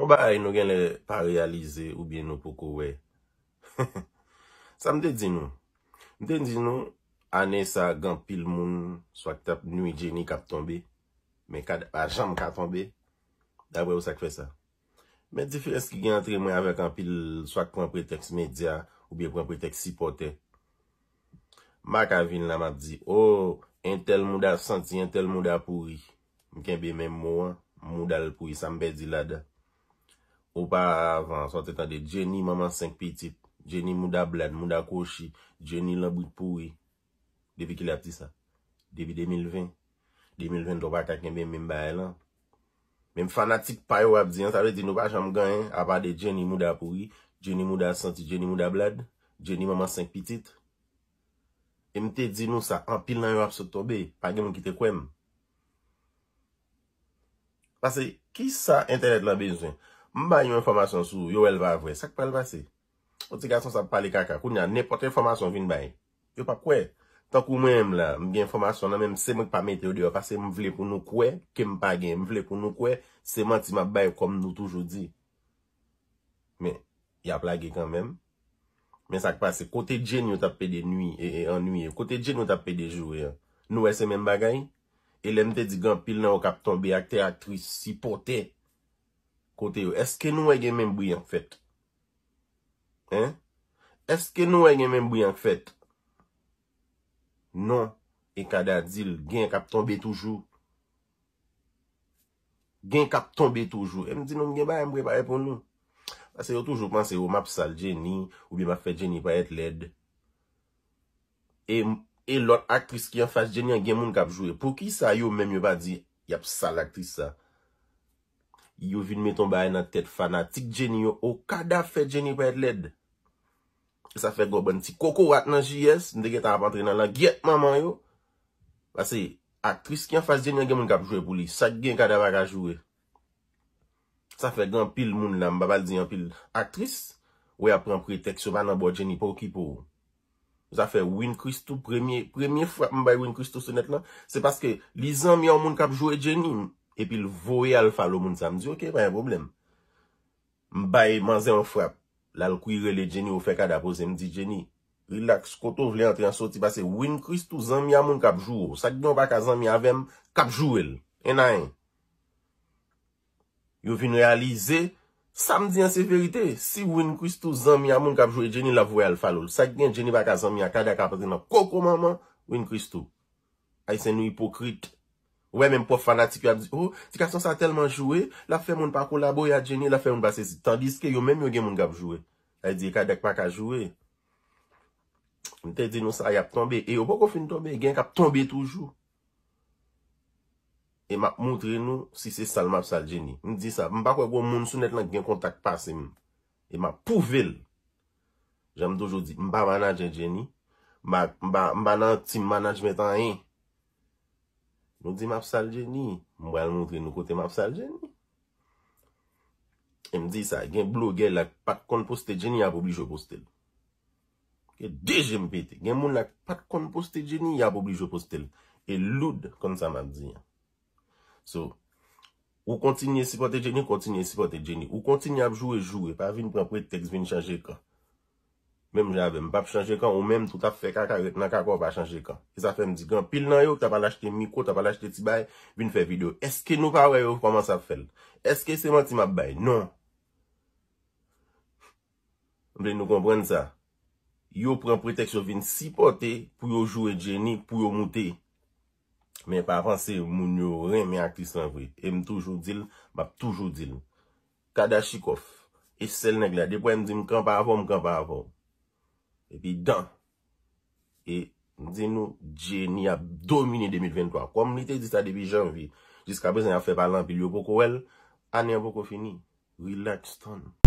O bay nou gen lè pa realize ou biye nou poko wè. Sa m de di nou. M de di nou, anè sa gant pil moun swak tap nou i geni kap tombe. Men ak jam kap tombe. Dabwe ou sak fe sa. Men di fè eski gen antre mwen avèk an pil swak pwen preteks media ou biye pwen preteks sipote. M a ka vin la m ap di, o, oh, en tel mou da santi, en tel mou da pouri. M gen be men mou an, mou dal pouri, sa m be di la da. Ou pa avan, so te tan de Jenny maman 5 pitip, Jenny mou da blad, mou da kouchi, Jenny lan bout poui. Debi ki la pti sa? Debi 2020. 2020 lopak akenbe mwen bae lan. Mwen fanatik pay wap diyan, sa ve di nou pa chanm ganyen, apa de Jenny mou da poui, Jenny mou da santi, Jenny mou da blad, Jenny maman 5 pitit. E mte di nou sa, an pil nan yon wap sot tobe, pa gen mwen kite kwem. Pase, ki sa internet la benjwen? Mba yon informasyon sou, yo elva avwe, sak pa elva se? O ti gason sa pa pale kaka, kou nyan, nepot informasyon vin bay. Yo pa kwe? Tankou mwen mla, mwen gen informasyon nan mwen mse mwen pa meteo diyo, pase mwen vle pou nou kwe, ke mwen pa gen, mwen vle pou nou kwe, seman ti mba bay ou kom nou toujou di. Men, ya plage kanmen. Men sak pa se, kote gen yon tap pe de nwi, ennuyen, e, kote gen yon tap pe de jowe. Nou wese men bagay, e lem te digan pil nan wak ap tombe ak te atris, si potey. Pote yo, eske nou wè e gen mè mbou yank fèt? Hein? Eske nou wè e gen mè mbou yank fèt? Non. E kada dil, gen kap tombe toujou. Gen kap tombe toujou. E m di nou m gen mbou yank fèt pou nou. Asè yo toujou panse yo m ap sal jen ni, ou bi m ap fèt jen ni pa et led. E, e lot aktris ki yon fèt jen ni an gen moun kap jou. Pou ki sa yo mè m yon pa di, yap sal aktris sa. Yo vin meton bay nan tet fanatik Jenny yo, o kada fe Jenny pa et led. Sa fe go ban ti koko wat nan J.S. Ndegye tan ap antre nan lan, gyet maman yo. Pase, aktris ki an faz Jenny an gen moun kap jwe pou li. Sak gen kada wak a jwe. Sa fe gen pil moun la, mbabal di gen pil aktris. Ou ya pren preteks yo ban nan bo Jenny pou ki pou. Sa fe Win Christou, premye fwa mbay Win Christou sonet la. Se paske, li zan mi an moun kap jwe Jenny mi. Epi l voye al falo moun samdi. Ok, pa yon problem. M baye manze yon frap. La l kouyre le jeni ou fe kada pou zemdi jeni. Relax, koto vle yon tre yon soti base. Win Christou zan mi a moun kapjou. Sak gen yon baka zan mi avem kapjou el. E nayen. Yon vin realize. Samdi yon se verite. Si win Christou zan mi a moun kapjou e jeni la voye al falo. Sak gen jeni baka zan mi a kada kapjou el. Koko maman win Christou. Ay se nou hipokrite. Wè mèm pof fanatik yo ap di, oh, ti kason sa telman jowe, la fè moun pa kolabo yadjeni, la fè moun basesi. Tandis ke yo mèm yo gen moun gap jowe. Ay di, kadek maka jowe. Mwen te di nou sa yap tombe, e yo boko fin tombe, gen kap tombe toujou. E mwen moun tre nou si se salman saljeni. Mwen di sa, mwen bak wèk wèk wèk moun sou net lan gen kontak pase mwen. E mwen pouvel. Jèm doujou di, mwen ba manan jenjeni, mwen ba nan tim manan jwen tan yin. Nou di ma fsal geni, mwen moun tre nou kote ma fsal geni. E mdi sa, gen blo gen lak pat kon poste geni, ya pou bli jo postel. E dejem pete, gen moun lak pat kon poste geni, ya pou bli jo postel. E loud kon sa ma di. So, ou kontinye sipote geni, kontinye sipote geni. Ou kontinye ap jowe jowe, pa vin pran pou etekz vin chanje ka. Mem javèm, pap chanje kan ou mem tout ap fè kakar et nan kakor pa chanje kan. E sa fèm di kan, pil nan yo, tapal achete miko, tapal achete ti bay, vin fè video. Eske nou pa wè yo, poman sa fèl? Eske seman ti map bay? Non. Mwen nou kompren sa. Yo pran preteksyon vin sipote pou yo jowe jenik, pou yo mouti. Men pa avansè, moun yo ren men akli san vwi. E m toujou dil, pap toujou dil. Kadashikof, es sel negla, depwen m di m kan pa avon, m kan pa avon. Epi dan, e zin nou je ni ya domine 2023. Komite di sa debi janvi, jiska bezan ya fe palan, epi li yo boko wel, ane yo boko fini. Relax ton.